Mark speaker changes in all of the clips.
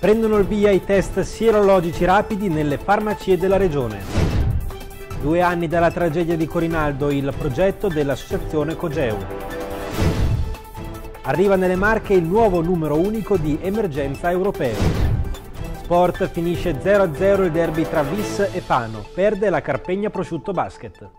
Speaker 1: Prendono il via i test sierologici rapidi nelle farmacie della regione. Due anni dalla tragedia di Corinaldo il progetto dell'associazione Cogeu. Arriva nelle Marche il nuovo numero unico di emergenza europeo. Sport finisce 0-0 il derby tra Vis e Pano, perde la Carpegna Prosciutto Basket.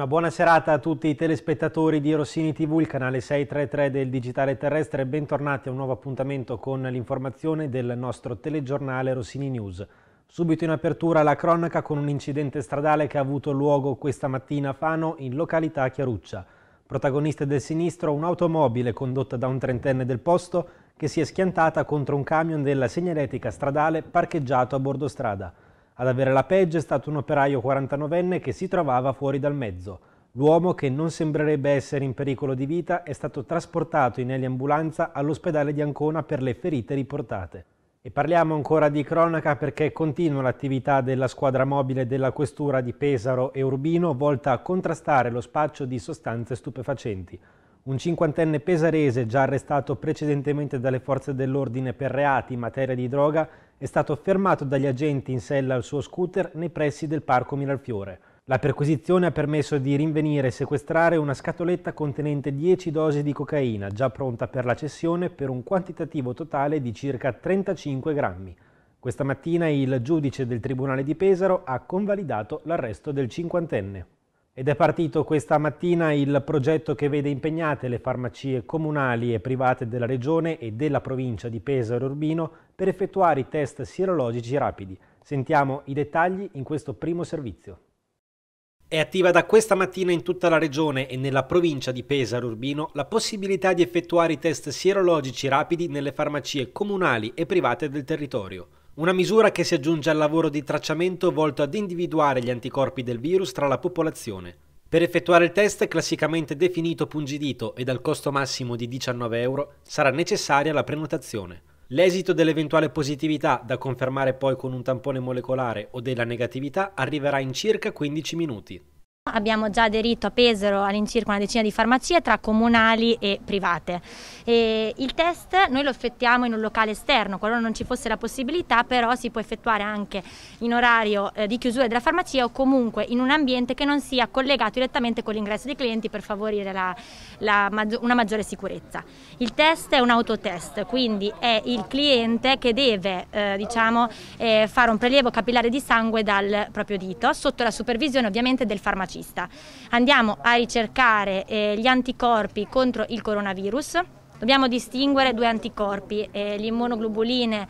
Speaker 1: Una buona serata a tutti i telespettatori di Rossini TV, il canale 633 del Digitale Terrestre. Bentornati a un nuovo appuntamento con l'informazione del nostro telegiornale Rossini News. Subito in apertura la cronaca con un incidente stradale che ha avuto luogo questa mattina a Fano, in località Chiaruccia. Protagonista del sinistro, un'automobile condotta da un trentenne del posto che si è schiantata contro un camion della segnaletica stradale parcheggiato a bordo strada. Ad avere la peggio è stato un operaio 49enne che si trovava fuori dal mezzo. L'uomo, che non sembrerebbe essere in pericolo di vita, è stato trasportato in eliambulanza all'ospedale di Ancona per le ferite riportate. E parliamo ancora di cronaca perché continua l'attività della squadra mobile della Questura di Pesaro e Urbino volta a contrastare lo spaccio di sostanze stupefacenti. Un cinquantenne pesarese già arrestato precedentemente dalle forze dell'ordine per reati in materia di droga è stato fermato dagli agenti in sella al suo scooter nei pressi del parco Miralfiore. La perquisizione ha permesso di rinvenire e sequestrare una scatoletta contenente 10 dosi di cocaina, già pronta per la cessione, per un quantitativo totale di circa 35 grammi. Questa mattina il giudice del Tribunale di Pesaro ha convalidato l'arresto del cinquantenne. Ed è partito questa mattina il progetto che vede impegnate le farmacie comunali e private della regione e della provincia di Pesaro e Urbino per effettuare i test sierologici rapidi. Sentiamo i dettagli in questo primo servizio. È attiva da questa mattina in tutta la regione e nella provincia di Pesaro Urbino la possibilità di effettuare i test sierologici rapidi nelle farmacie comunali e private del territorio. Una misura che si aggiunge al lavoro di tracciamento volto ad individuare gli anticorpi del virus tra la popolazione. Per effettuare il test classicamente definito pungidito e dal costo massimo di 19 euro sarà necessaria la prenotazione. L'esito dell'eventuale positività, da confermare poi con un tampone molecolare o della negatività, arriverà in circa 15 minuti.
Speaker 2: Abbiamo già aderito a Pesaro all'incirca una decina di farmacie tra comunali e private. E il test noi lo effettuiamo in un locale esterno, qualora non ci fosse la possibilità però si può effettuare anche in orario eh, di chiusura della farmacia o comunque in un ambiente che non sia collegato direttamente con l'ingresso dei clienti per favorire la, la, una maggiore sicurezza. Il test è un autotest, quindi è il cliente che deve eh, diciamo, eh, fare un prelievo capillare di sangue dal proprio dito sotto la supervisione ovviamente del farmacista farmacista. Andiamo a ricercare eh, gli anticorpi contro il coronavirus. Dobbiamo distinguere due anticorpi, eh, le immunoglobuline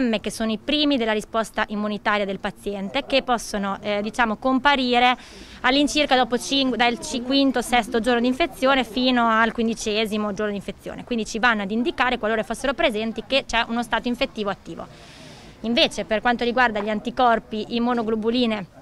Speaker 2: M che sono i primi della risposta immunitaria del paziente che possono eh, diciamo, comparire all'incirca dopo 5, dal quinto o sesto giorno di infezione fino al quindicesimo giorno di infezione, quindi ci vanno ad indicare qualora fossero presenti che c'è uno stato infettivo attivo. Invece per quanto riguarda gli anticorpi immunoglobuline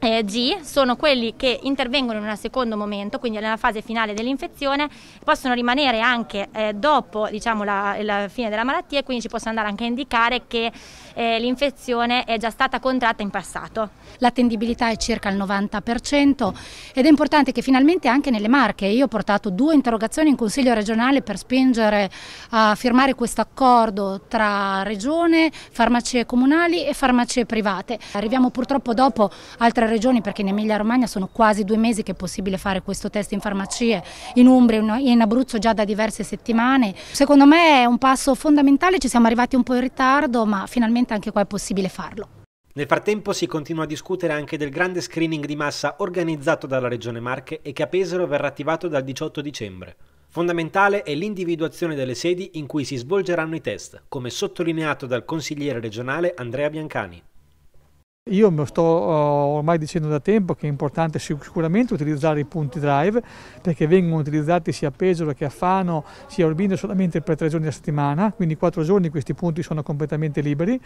Speaker 2: eh, G sono quelli che intervengono in un secondo momento, quindi nella fase finale dell'infezione, possono rimanere anche eh, dopo diciamo, la, la, fine della malattia e quindi ci possono andare anche a indicare che eh, l'infezione è già stata contratta in passato. L'attendibilità è circa il 90% ed è importante che finalmente anche nelle Marche, io ho portato due interrogazioni in Consiglio regionale per spingere a firmare questo accordo tra Regione, farmacie comunali e farmacie private. Arriviamo purtroppo dopo altre regioni perché in Emilia Romagna sono quasi due mesi che è possibile fare questo test in farmacie, in Umbria e in Abruzzo già da diverse settimane. Secondo me è un passo fondamentale, ci siamo arrivati un po' in ritardo ma finalmente anche qua è possibile farlo.
Speaker 1: Nel frattempo si continua a discutere anche del grande screening di massa organizzato dalla Regione Marche e che a Pesaro verrà attivato dal 18 dicembre. Fondamentale è l'individuazione delle sedi in cui si svolgeranno i test, come sottolineato dal consigliere regionale Andrea Biancani.
Speaker 3: Io mi sto eh, ormai dicendo da tempo che è importante sicuramente utilizzare i punti drive perché vengono utilizzati sia a Pesaro che a Fano sia a Urbino solamente per tre giorni a settimana, quindi quattro giorni questi punti sono completamente liberi.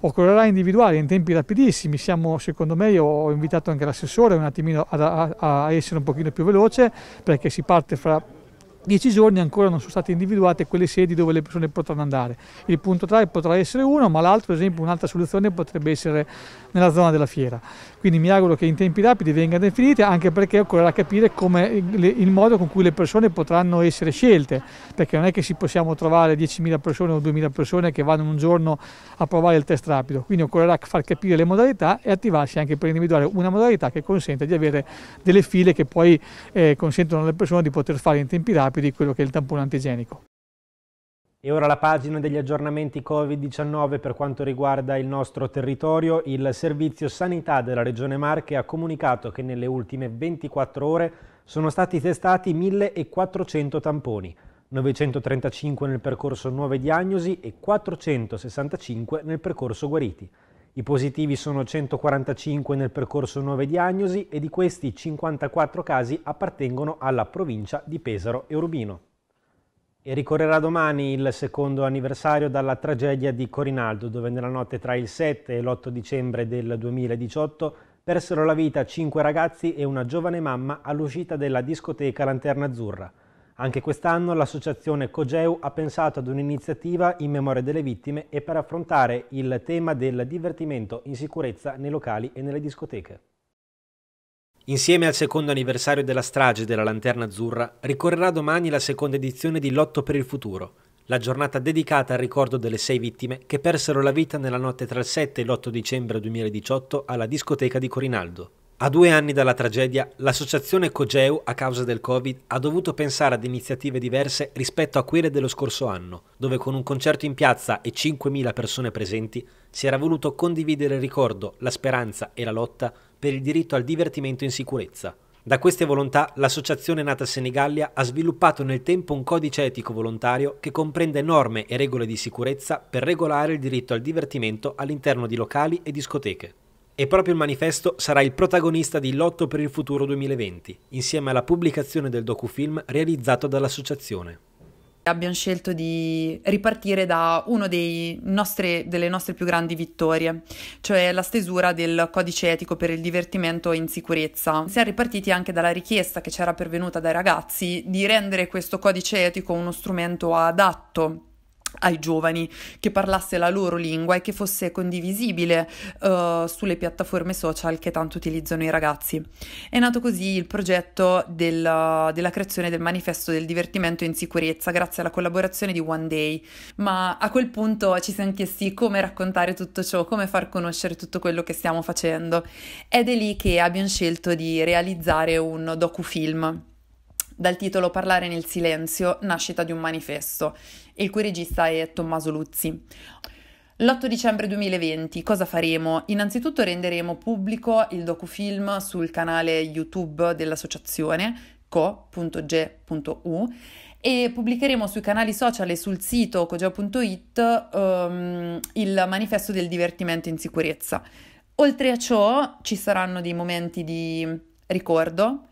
Speaker 3: Occorrerà individuare in tempi rapidissimi, siamo secondo me, io ho invitato anche l'assessore un attimino a, a, a essere un pochino più veloce perché si parte fra dieci giorni ancora non sono state individuate quelle sedi dove le persone potranno andare. Il punto 3 potrà essere uno, ma l'altro, ad esempio, un'altra soluzione potrebbe essere nella zona della fiera. Quindi mi auguro che in tempi rapidi vengano definite anche perché occorrerà capire come, il modo con cui le persone potranno essere scelte, perché non è che si possiamo trovare 10.000 persone o 2.000 persone che vanno un giorno a provare il test rapido, quindi occorrerà far capire le modalità e attivarsi anche per individuare una modalità che consenta di avere delle file che poi eh, consentono alle persone di poter fare in tempi rapidi quello che è il tampone antigenico.
Speaker 1: E ora la pagina degli aggiornamenti Covid-19 per quanto riguarda il nostro territorio. Il Servizio Sanità della Regione Marche ha comunicato che nelle ultime 24 ore sono stati testati 1400 tamponi, 935 nel percorso nuove diagnosi e 465 nel percorso guariti. I positivi sono 145 nel percorso nuove diagnosi e di questi 54 casi appartengono alla provincia di Pesaro e Urbino. E ricorrerà domani il secondo anniversario dalla tragedia di Corinaldo, dove nella notte tra il 7 e l'8 dicembre del 2018 persero la vita cinque ragazzi e una giovane mamma all'uscita della discoteca Lanterna Azzurra. Anche quest'anno l'associazione Cogeu ha pensato ad un'iniziativa in memoria delle vittime e per affrontare il tema del divertimento in sicurezza nei locali e nelle discoteche. Insieme al secondo anniversario della strage della Lanterna Azzurra, ricorrerà domani la seconda edizione di Lotto per il Futuro, la giornata dedicata al ricordo delle sei vittime che persero la vita nella notte tra il 7 e l'8 dicembre 2018 alla discoteca di Corinaldo. A due anni dalla tragedia, l'associazione Cogeu, a causa del Covid, ha dovuto pensare ad iniziative diverse rispetto a quelle dello scorso anno, dove con un concerto in piazza e 5.000 persone presenti si era voluto condividere il ricordo, la speranza e la lotta per il diritto al divertimento in sicurezza. Da queste volontà l'associazione nata a Senigallia ha sviluppato nel tempo un codice etico volontario che comprende norme e regole di sicurezza per regolare il diritto al divertimento all'interno di locali e discoteche. E proprio il manifesto sarà il protagonista di Lotto per il futuro 2020, insieme alla pubblicazione del docufilm realizzato dall'associazione
Speaker 4: abbiamo scelto di ripartire da una delle nostre più grandi vittorie, cioè la stesura del codice etico per il divertimento in sicurezza. Siamo ripartiti anche dalla richiesta che c'era pervenuta dai ragazzi di rendere questo codice etico uno strumento adatto ai giovani, che parlasse la loro lingua e che fosse condivisibile uh, sulle piattaforme social che tanto utilizzano i ragazzi. È nato così il progetto del, della creazione del manifesto del divertimento in sicurezza grazie alla collaborazione di One Day, ma a quel punto ci siamo chiesti come raccontare tutto ciò, come far conoscere tutto quello che stiamo facendo ed è lì che abbiamo scelto di realizzare un docufilm dal titolo Parlare nel silenzio, nascita di un manifesto, il cui regista è Tommaso Luzzi. L'8 dicembre 2020 cosa faremo? Innanzitutto renderemo pubblico il docufilm sul canale YouTube dell'associazione co.g.u e pubblicheremo sui canali social e sul sito cogeo.it um, ehm, il manifesto del divertimento in sicurezza. Oltre a ciò ci saranno dei momenti di ricordo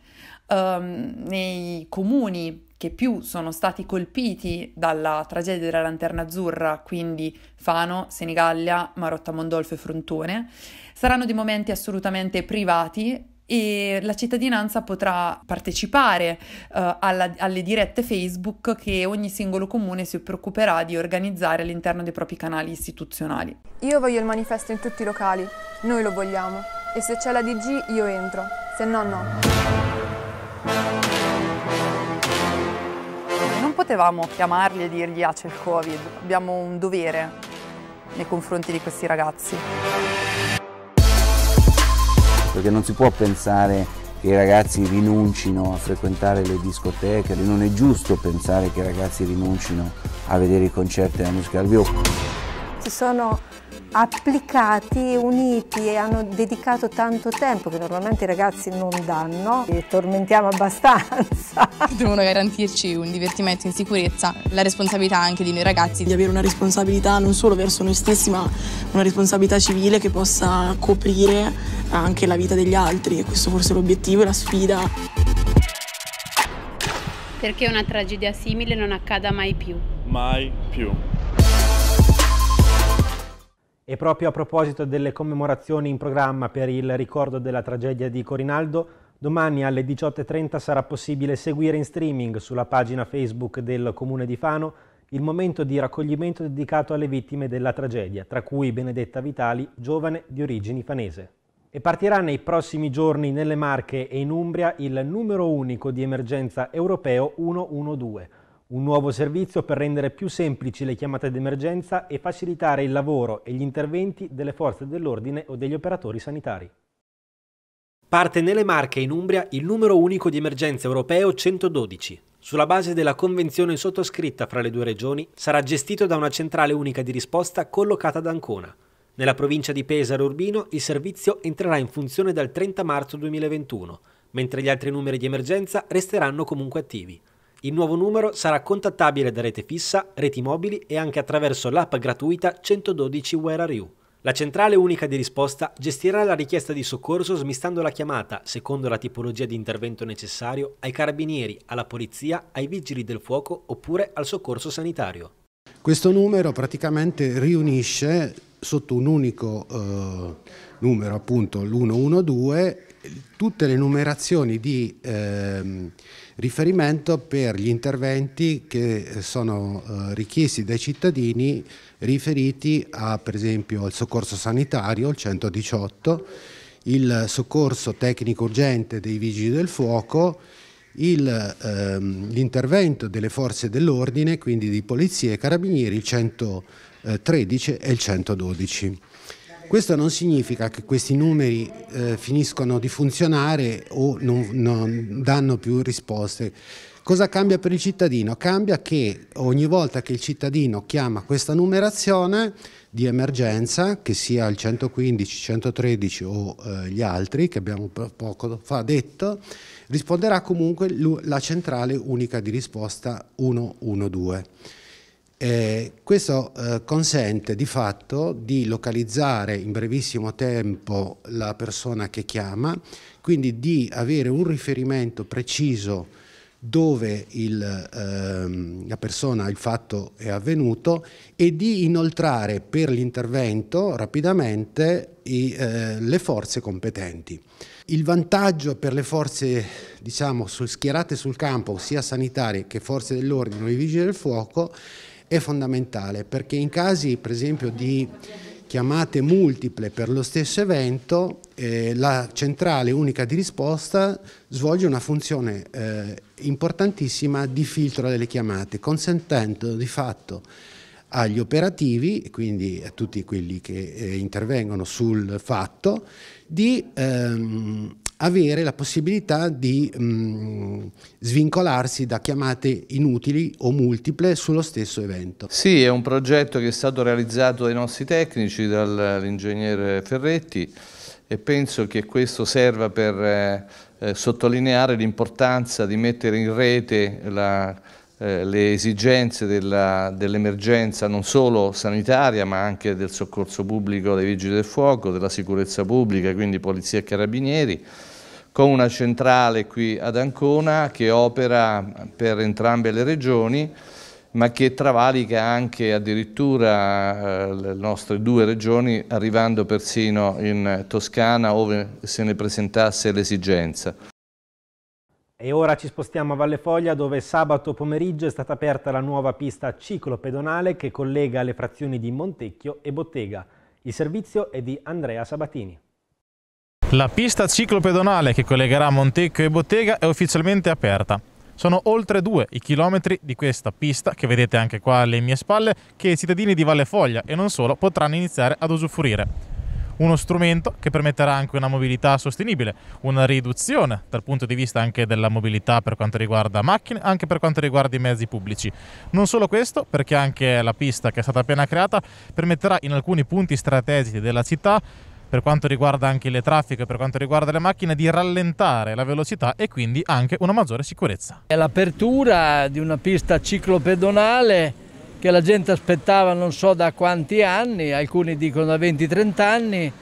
Speaker 4: um, nei comuni che più sono stati colpiti dalla tragedia della Lanterna Azzurra, quindi Fano, Senigallia, Marotta Mondolfo e Frontone, saranno dei momenti assolutamente privati e la cittadinanza potrà partecipare uh, alla, alle dirette Facebook che ogni singolo comune si preoccuperà di organizzare all'interno dei propri canali istituzionali. Io voglio il manifesto in tutti i locali, noi lo vogliamo e se c'è la DG io entro, se no no potevamo chiamarli e dirgli ah c'è il Covid, abbiamo un dovere nei confronti di questi ragazzi.
Speaker 5: Perché non si può pensare
Speaker 6: che i ragazzi rinuncino a frequentare le discoteche, non è giusto pensare che i ragazzi rinuncino a vedere i concerti della musica al vivo
Speaker 7: si sono applicati, uniti e hanno dedicato tanto tempo che normalmente i ragazzi non danno e tormentiamo abbastanza. Devono garantirci un divertimento in sicurezza, la responsabilità anche di noi ragazzi. Di avere una responsabilità non solo verso noi stessi ma una responsabilità civile che possa coprire anche la vita degli altri e questo forse è l'obiettivo e la sfida
Speaker 2: perché una tragedia simile
Speaker 4: non accada mai più.
Speaker 8: Mai più.
Speaker 1: E proprio a proposito delle commemorazioni in programma per il ricordo della tragedia di Corinaldo, domani alle 18.30 sarà possibile seguire in streaming sulla pagina Facebook del Comune di Fano il momento di raccoglimento dedicato alle vittime della tragedia, tra cui Benedetta Vitali, giovane di origini fanese. E partirà nei prossimi giorni nelle Marche e in Umbria il numero unico di emergenza europeo 112 un nuovo servizio per rendere più semplici le chiamate d'emergenza e facilitare il lavoro e gli interventi delle forze dell'ordine o degli operatori sanitari. Parte nelle Marche in Umbria il numero unico di emergenza europeo 112. Sulla base della convenzione sottoscritta fra le due regioni, sarà gestito da una centrale unica di risposta collocata ad Ancona. Nella provincia di Pesaro Urbino il servizio entrerà in funzione dal 30 marzo 2021, mentre gli altri numeri di emergenza resteranno comunque attivi. Il nuovo numero sarà contattabile da rete fissa, reti mobili e anche attraverso l'app gratuita 112 Where Are You. La centrale unica di risposta gestirà la richiesta di soccorso smistando la chiamata, secondo la tipologia di intervento necessario, ai carabinieri, alla polizia, ai vigili del fuoco oppure al soccorso sanitario.
Speaker 6: Questo numero praticamente riunisce sotto un unico eh, numero, appunto l'112, tutte le numerazioni di... Eh, riferimento per gli interventi che eh, sono eh, richiesti dai cittadini riferiti a per esempio al soccorso sanitario, il 118, il soccorso tecnico urgente dei vigili del fuoco, ehm, l'intervento ehm, delle forze dell'ordine, quindi di polizia e carabinieri, il 113 e il 112. Questo non significa che questi numeri eh, finiscono di funzionare o non, non danno più risposte. Cosa cambia per il cittadino? Cambia che ogni volta che il cittadino chiama questa numerazione di emergenza, che sia il 115, 113 o eh, gli altri che abbiamo poco fa detto, risponderà comunque la centrale unica di risposta 112. Eh, questo eh, consente di fatto di localizzare in brevissimo tempo la persona che chiama, quindi di avere un riferimento preciso dove il, ehm, la persona, il fatto è avvenuto e di inoltrare per l'intervento rapidamente i, eh, le forze competenti. Il vantaggio per le forze diciamo, schierate sul campo, sia sanitarie che forze dell'ordine o i vigili del fuoco, è fondamentale perché in casi per esempio di chiamate multiple per lo stesso evento, eh, la centrale unica di risposta svolge una funzione eh, importantissima di filtro delle chiamate, consentendo di fatto agli operativi, quindi a tutti quelli che eh, intervengono sul fatto, di ehm, avere la possibilità di mh, mm, svincolarsi da chiamate inutili o multiple sullo stesso evento.
Speaker 5: Sì, è un progetto che è stato realizzato dai nostri tecnici, dall'ingegnere Ferretti e penso che questo serva per eh, eh sottolineare l'importanza di mettere in rete la eh, le esigenze dell'emergenza dell non solo sanitaria ma anche del soccorso pubblico dei vigili del fuoco, della sicurezza pubblica, quindi polizia e carabinieri, con una centrale qui ad Ancona che opera per entrambe le regioni ma che travalica anche addirittura eh, le nostre due regioni, arrivando persino in Toscana, dove se ne presentasse l'esigenza.
Speaker 1: E ora ci spostiamo a Valle Foglia dove sabato pomeriggio è stata aperta la nuova pista ciclopedonale che collega le frazioni di Montecchio e Bottega. Il servizio è di Andrea Sabatini.
Speaker 9: La pista ciclopedonale che collegherà Montecchio e Bottega è ufficialmente aperta. Sono oltre due i chilometri di questa pista, che vedete anche qua alle mie spalle, che i cittadini di Valle Foglia e non solo potranno iniziare ad usufruire uno strumento che permetterà anche una mobilità sostenibile, una riduzione dal punto di vista anche della mobilità per quanto riguarda macchine, anche per quanto riguarda i mezzi pubblici. Non solo questo, perché anche la pista che è stata appena creata permetterà in alcuni punti strategici della città per quanto riguarda anche le traffiche, per quanto riguarda le macchine, di rallentare
Speaker 5: la velocità e quindi anche una maggiore sicurezza. È l'apertura di una pista ciclopedonale che la gente aspettava non so da quanti anni, alcuni dicono da 20-30 anni,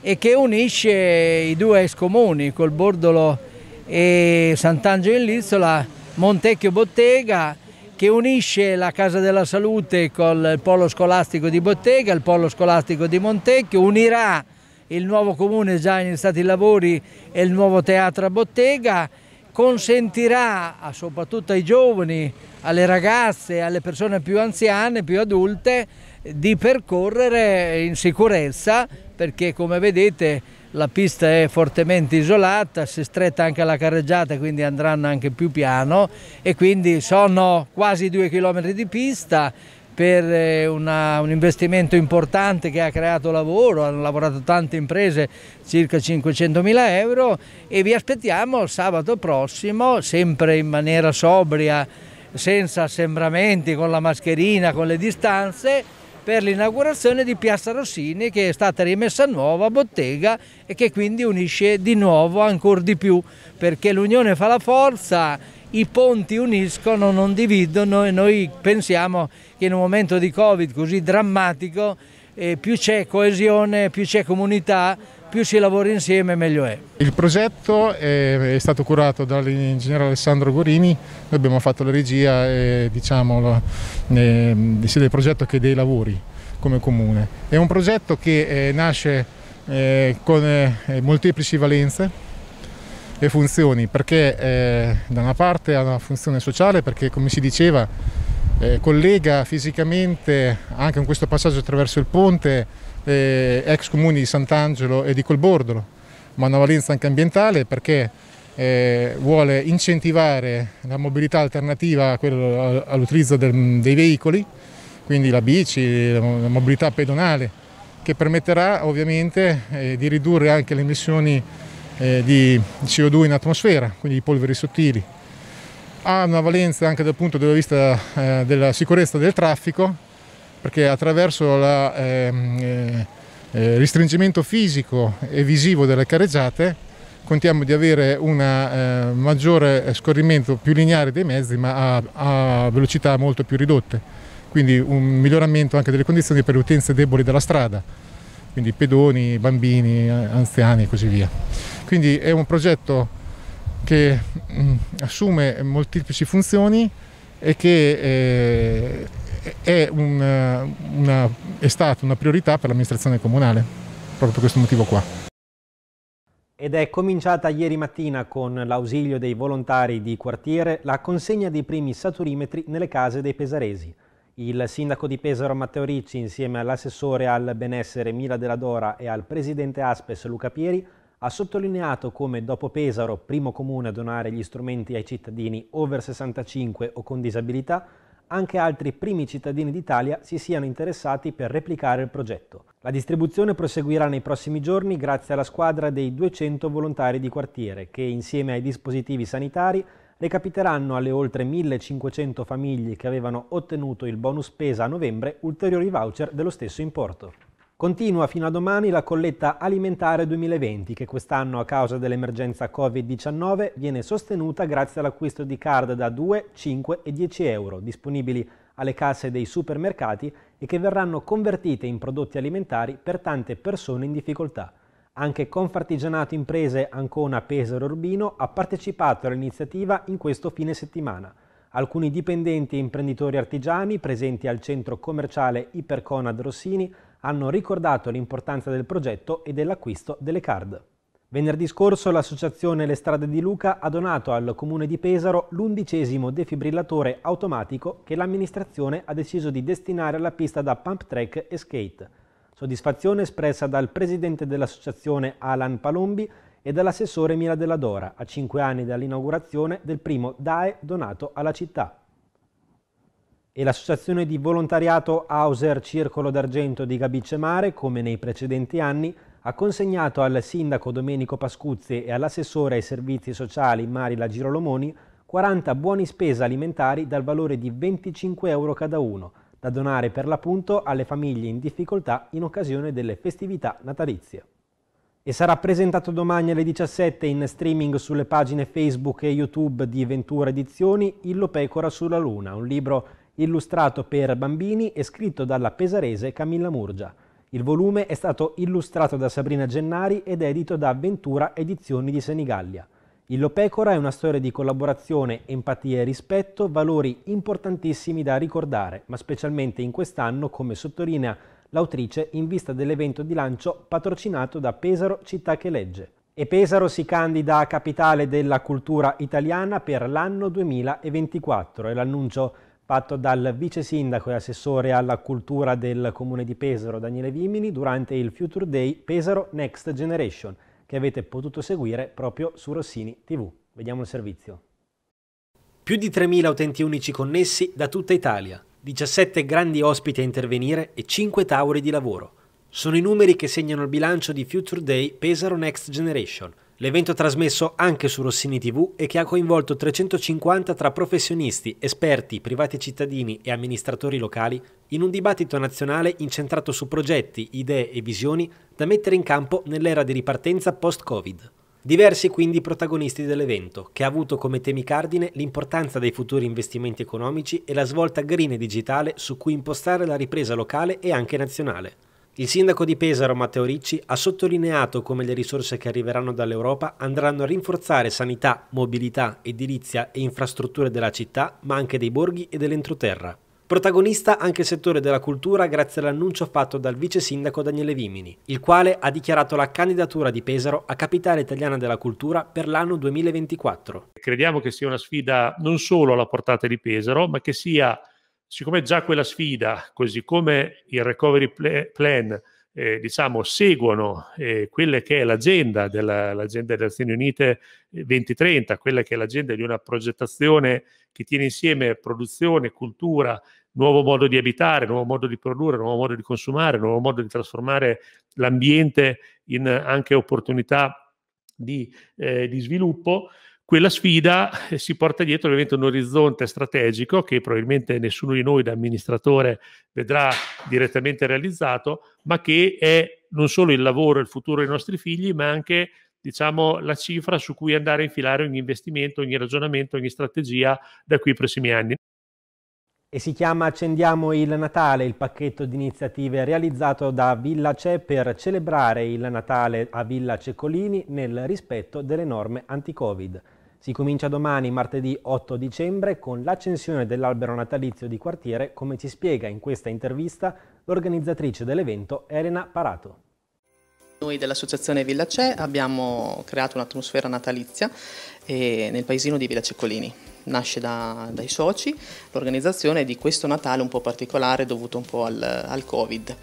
Speaker 5: e che unisce i due ex comuni, col Bordolo e Sant'Angelo in Lizzola, Montecchio Bottega, che unisce la Casa della Salute col polo scolastico di Bottega, il polo scolastico di Montecchio, unirà il nuovo comune già in stati lavori e il nuovo teatro a Bottega consentirà a, soprattutto ai giovani, alle ragazze, alle persone più anziane, più adulte, di percorrere in sicurezza perché come vedete la pista è fortemente isolata, si è stretta anche la carreggiata quindi andranno anche più piano e quindi sono quasi due chilometri di pista per eh, una, un investimento importante che ha creato lavoro, hanno lavorato tante imprese, circa 500 mila euro e vi aspettiamo sabato prossimo, sempre in maniera sobria, senza assembramenti, con la mascherina, con le distanze, per l'inaugurazione di Piazza Rossini che è stata rimessa nuova, bottega e che quindi unisce di nuovo ancora di più perché l'unione fa la forza i ponti uniscono, non dividono e noi pensiamo che in un momento di Covid così drammatico eh, più c'è coesione, più c'è comunità, più si lavora insieme meglio è.
Speaker 9: Il progetto è, è stato curato dall'ingegnere Alessandro Gorini, noi abbiamo fatto la regia eh, diciamo, eh, sia del progetto che dei lavori come comune. È un progetto che eh, nasce eh, con eh, molteplici valenze, e funzioni, perché eh, da una parte ha una funzione sociale, perché come si diceva eh, collega fisicamente anche con questo passaggio attraverso il ponte eh, ex comuni di Sant'Angelo e di Colbordolo, ma ha una valenza anche ambientale perché eh, vuole incentivare la mobilità alternativa all'utilizzo dei veicoli, quindi la bici, la mobilità pedonale, che permetterà ovviamente eh, di ridurre anche le emissioni eh, di CO2 in atmosfera, quindi di polveri sottili. Ha una valenza anche dal punto di vista eh, della sicurezza del traffico, perché attraverso il ehm, eh, eh, restringimento fisico e visivo delle carreggiate contiamo di avere un eh, maggiore scorrimento più lineare dei mezzi ma a, a, velocità molto più ridotte, quindi un miglioramento anche delle condizioni per le utenze deboli della strada, quindi pedoni, bambini, eh, anziani e così via. Quindi è un progetto che mm, assume molteplici funzioni e che eh, è, una, eh, una, è stata una priorità per l'amministrazione comunale, proprio per questo motivo qua.
Speaker 1: Ed è cominciata ieri mattina con l'ausilio dei volontari di quartiere la consegna dei primi saturimetri nelle case dei pesaresi. Il sindaco di Pesaro Matteo Ricci insieme all'assessore al benessere Mila Della Dora e al presidente Aspes Luca Pieri ha sottolineato come dopo Pesaro, primo comune a donare gli strumenti ai cittadini over 65 o con disabilità, anche altri primi cittadini d'Italia si siano interessati per replicare il progetto. La distribuzione proseguirà nei prossimi giorni grazie alla squadra dei 200 volontari di quartiere che insieme ai dispositivi sanitari recapiteranno alle oltre 1500 famiglie che avevano ottenuto il bonus spesa a novembre ulteriori voucher dello stesso importo. Continua fino a domani la colletta alimentare 2020 che quest'anno a causa dell'emergenza Covid-19 viene sostenuta grazie all'acquisto di card da 2, 5 e 10 euro disponibili alle casse dei supermercati e che verranno convertite in prodotti alimentari per tante persone in difficoltà. Anche Confartigianato Imprese Ancona Pesaro Urbino ha partecipato all'iniziativa in questo fine settimana. Alcuni dipendenti e imprenditori artigiani presenti al centro commerciale Iperconad Rossini hanno ricordato l'importanza del progetto e dell'acquisto delle card. Venerdì scorso l'associazione Le Strade di Luca ha donato al comune di Pesaro l'undicesimo defibrillatore automatico che l'amministrazione ha deciso di destinare alla pista da pump track e skate. Soddisfazione espressa dal presidente dell'associazione Alan Palombi e dall'assessore Mira Della Dora a cinque anni dall'inaugurazione del primo DAE donato alla città e l'associazione di volontariato Hauser Circolo d'Argento di Gabice Mare, come nei precedenti anni, ha consegnato al sindaco Domenico Pascuzzi e all'assessore ai servizi sociali Marila Girolomoni 40 buoni spesa alimentari dal valore di 25 euro cada uno, da donare per l'appunto alle famiglie in difficoltà in occasione delle festività natalizie. E sarà presentato domani alle 17 in streaming sulle pagine Facebook e YouTube di Ventura Edizioni Illo Pecora sulla Luna, un libro illustrato per bambini e scritto dalla pesarese Camilla Murgia. Il volume è stato illustrato da Sabrina Gennari ed edito da Ventura Edizioni di Senigallia. Il Lopecora è una storia di collaborazione, empatia e rispetto, valori importantissimi da ricordare, ma specialmente in quest'anno, come sottolinea l'autrice in vista dell'evento di lancio patrocinato da Pesaro Città che legge. E Pesaro si candida a capitale della cultura italiana per l'anno 2024 e l'annuncio fatto dal vice sindaco e assessore alla cultura del comune di Pesaro Daniele Vimini durante il Future Day Pesaro Next Generation che avete potuto seguire proprio su Rossini TV. Vediamo il servizio. Più di 3.000 utenti unici connessi da tutta Italia, 17 grandi ospiti a intervenire e 5 tavoli di lavoro. Sono i numeri che segnano il bilancio di Future Day Pesaro Next Generation – L'evento trasmesso anche su Rossini TV e che ha coinvolto 350 tra professionisti, esperti, privati cittadini e amministratori locali in un dibattito nazionale incentrato su progetti, idee e visioni da mettere in campo nell'era di ripartenza post-Covid. Diversi quindi i protagonisti dell'evento, che ha avuto come temi cardine l'importanza dei futuri investimenti economici e la svolta green e digitale su cui impostare la ripresa locale e anche nazionale. Il sindaco di Pesaro, Matteo Ricci, ha sottolineato come le risorse che arriveranno dall'Europa andranno a rinforzare sanità, mobilità, edilizia e infrastrutture della città, ma anche dei borghi e dell'entroterra. Protagonista anche il settore della cultura grazie all'annuncio fatto dal vice sindaco Daniele Vimini, il quale ha dichiarato la candidatura di Pesaro a capitale italiana della cultura per l'anno
Speaker 3: 2024. Crediamo che sia una sfida non solo alla portata di Pesaro, ma che sia siccome già quella sfida, così come il recovery plan, eh, diciamo, seguono eh, quella che è l'agenda, della, delle Nazioni Unite 2030, eh, quella che è l'agenda di una progettazione che tiene insieme produzione, cultura, nuovo modo di abitare, nuovo modo di produrre, nuovo modo di consumare, nuovo modo di trasformare l'ambiente in anche opportunità di, eh, di sviluppo quella sfida eh, si porta dietro ovviamente un orizzonte strategico che probabilmente nessuno di noi da amministratore vedrà direttamente realizzato, ma che è non solo il lavoro e il futuro dei nostri figli, ma anche diciamo, la cifra su cui andare a infilare ogni investimento, ogni ragionamento, ogni strategia da qui ai prossimi anni. E si
Speaker 1: chiama Accendiamo il Natale, il pacchetto di iniziative realizzato da Villa Ce per celebrare il Natale a Villa Cecolini nel rispetto delle norme anti-Covid. Si comincia domani, martedì 8 dicembre, con l'accensione dell'albero natalizio di quartiere, come ci spiega in questa intervista l'organizzatrice dell'evento Elena Parato.
Speaker 7: Noi dell'associazione Villa Cè abbiamo creato un'atmosfera natalizia eh, nel paesino di Villa Ceccolini. Nasce da, dai soci l'organizzazione di questo Natale un po' particolare dovuto un po' al, al Covid.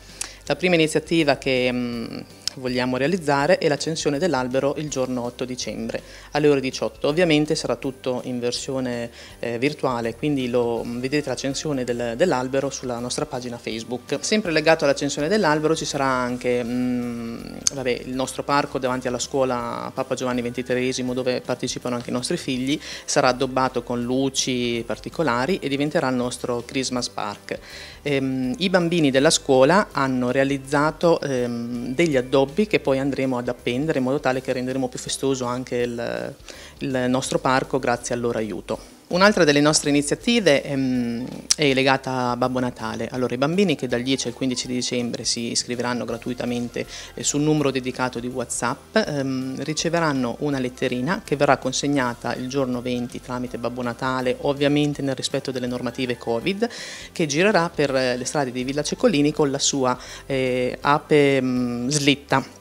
Speaker 7: La prima iniziativa che mm, vogliamo realizzare è l'accensione dell'albero il giorno 8 dicembre alle ore 18. Ovviamente sarà tutto in versione eh, virtuale, quindi lo, mm, vedrete l'accensione del, dell'albero sulla nostra pagina Facebook. Sempre legato all'accensione dell'albero ci sarà anche mh, mm, vabbè, il nostro parco davanti alla scuola Papa Giovanni XXIII dove partecipano anche i nostri figli, sarà addobbato con luci particolari e diventerà il nostro Christmas Park. Ehm, I bambini della scuola hanno realizzato ehm, degli addobbi lobby che poi andremo ad appendere in modo tale che renderemo più festoso anche il, il nostro parco grazie al loro aiuto. Un'altra delle nostre iniziative ehm, è legata a Babbo Natale. Allora, i bambini che dal 10 al 15 di dicembre si iscriveranno gratuitamente eh, sul numero dedicato di WhatsApp ehm, riceveranno una letterina che verrà consegnata il giorno 20 tramite Babbo Natale, ovviamente nel rispetto delle normative Covid, che girerà per eh, le strade di Villa Cecolini con la sua eh, ape mm, slitta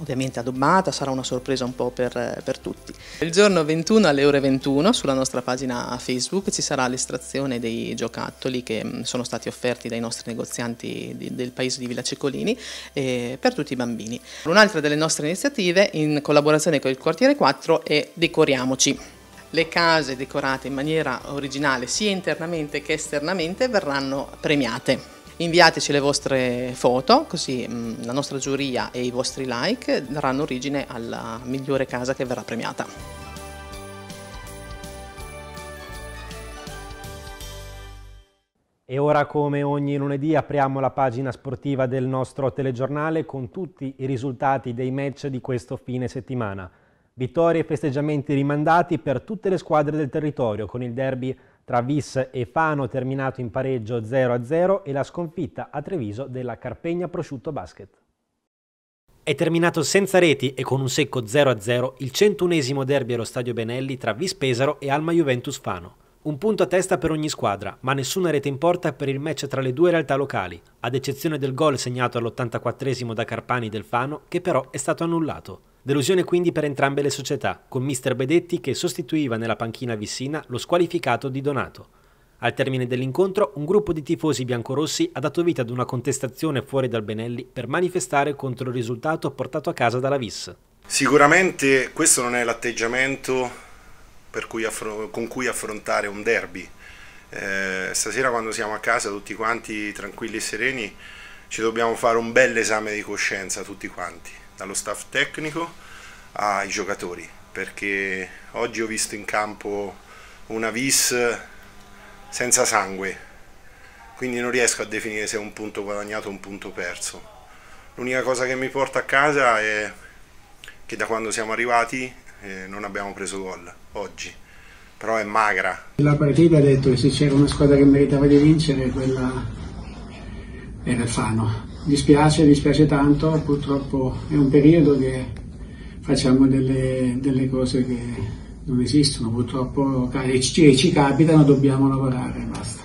Speaker 7: ovviamente adobbata, sarà una sorpresa un po' per, per, tutti. Il giorno 21 alle ore 21 sulla nostra pagina Facebook ci sarà l'estrazione dei giocattoli che sono stati offerti dai nostri negozianti di, del paese di Villa Cecolini eh, per tutti i bambini. Un'altra delle nostre iniziative in collaborazione con il quartiere 4 è Decoriamoci le case decorate in maniera originale sia internamente che esternamente verranno premiate. Inviateci le vostre foto, così mh, mm, la nostra giuria e i vostri like daranno origine alla migliore casa che verrà premiata.
Speaker 1: E ora come ogni lunedì apriamo la pagina sportiva del nostro telegiornale con tutti i risultati dei match di questo fine settimana. Vittorie e festeggiamenti rimandati per tutte le squadre del territorio con il derby tra Vis e Fano terminato in pareggio 0-0 e la sconfitta a Treviso della Carpegna Prosciutto Basket. È terminato senza reti e con un secco 0-0 il centunesimo derby allo Stadio Benelli tra Vis Pesaro e Alma Juventus Fano. Un punto a testa per ogni squadra, ma nessuna rete in porta per il match tra le due realtà locali, ad eccezione del gol segnato all'84esimo da Carpani del Fano, che però è stato annullato. Delusione quindi per entrambe le società, con Mr. Bedetti che sostituiva nella panchina vissina lo squalificato di Donato. Al termine dell'incontro, un gruppo di tifosi biancorossi ha dato vita ad una contestazione fuori dal Benelli per manifestare contro il risultato portato a casa dalla Viss.
Speaker 6: Sicuramente questo non è l'atteggiamento cui con cui affrontare un derby. Eh, stasera quando siamo a casa tutti quanti tranquilli e sereni ci dobbiamo fare un bel esame di coscienza tutti quanti dallo staff tecnico ai giocatori, perché oggi ho visto in campo una vis senza sangue, quindi non riesco a definire se è un punto guadagnato o un punto perso. L'unica cosa che mi porta a casa è che da quando siamo arrivati eh, non abbiamo preso gol oggi però è magra. La partita ha detto che se c'era una squadra che meritava di vincere, quella era il Fano dispiace, dispiace tanto, purtroppo è un periodo che facciamo delle, delle cose che non esistono, purtroppo e ci, ci capitano, dobbiamo lavorare, basta.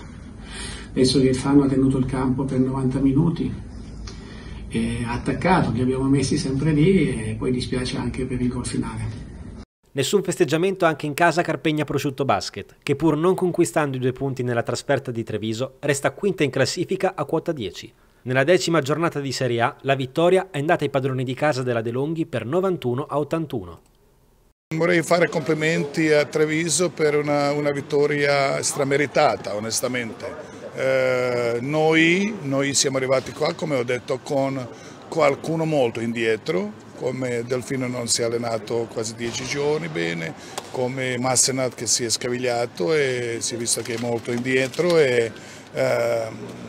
Speaker 6: Penso che il Fano ha tenuto il campo per 90 minuti, ha attaccato, li abbiamo messi sempre lì e poi dispiace anche per il gol finale.
Speaker 1: Nessun festeggiamento anche in casa Carpegna Prosciutto Basket, che pur non conquistando i due punti nella trasferta di Treviso, resta quinta in classifica a quota 10. Nella decima giornata di Serie A, la vittoria è andata ai
Speaker 8: padroni di casa della De Longhi per 91 a 81. Vorrei fare complimenti a Treviso per una, una vittoria strameritata, onestamente. Eh, noi, noi siamo arrivati qua, come ho detto, con qualcuno molto indietro, come Delfino non si è allenato quasi dieci giorni bene, come Massenat che si è scavigliato e si è visto che è molto indietro e eh,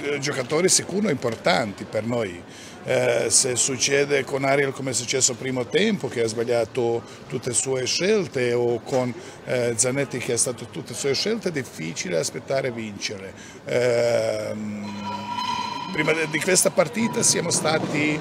Speaker 8: eh, giocatori sicuro importanti per noi. Eh, se succede con Ariel come è successo primo tempo che ha sbagliato tutte le sue scelte o con eh, Zanetti che ha stato tutte le sue scelte è difficile aspettare vincere. Eh, prima di questa partita siamo stati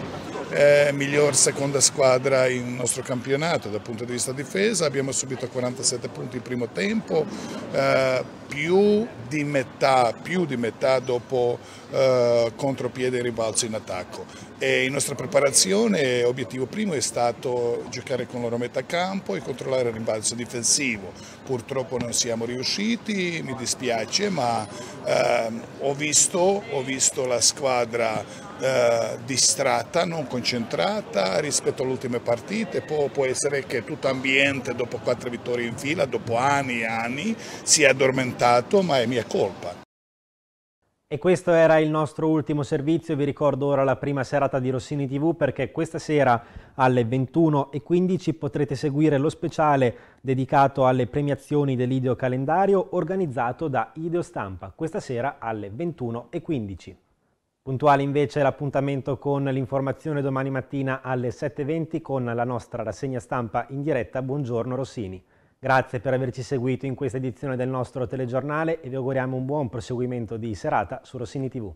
Speaker 8: eh, miglior seconda squadra in nostro campionato dal punto di vista difesa, abbiamo subito 47 punti in primo tempo, eh, più di metà, più di metà dopo eh, contropiede e ribalzo in attacco. E in nostra preparazione obiettivo primo è stato giocare con loro metà campo e controllare il rimbalzo difensivo. Purtroppo non siamo riusciti, mi dispiace, ma ehm, ho, visto, ho, visto, la squadra eh, distratta, non concentrata rispetto alle ultime partite. Può, può essere che tutto ambiente dopo quattro vittorie in fila, dopo anni e anni, si è addormentato, ma è mia colpa.
Speaker 1: E questo era il nostro ultimo servizio, vi ricordo ora la prima serata di Rossini TV perché questa sera alle 21.15 potrete seguire lo speciale dedicato alle premiazioni dell'Ideo Calendario organizzato da Ideo Stampa, questa sera alle 21.15. Puntuale invece l'appuntamento con l'informazione domani mattina alle 7.20 con la nostra rassegna stampa in diretta Buongiorno Rossini. Grazie per averci seguito in questa edizione del nostro telegiornale e vi auguriamo un buon proseguimento di serata su Rossini TV.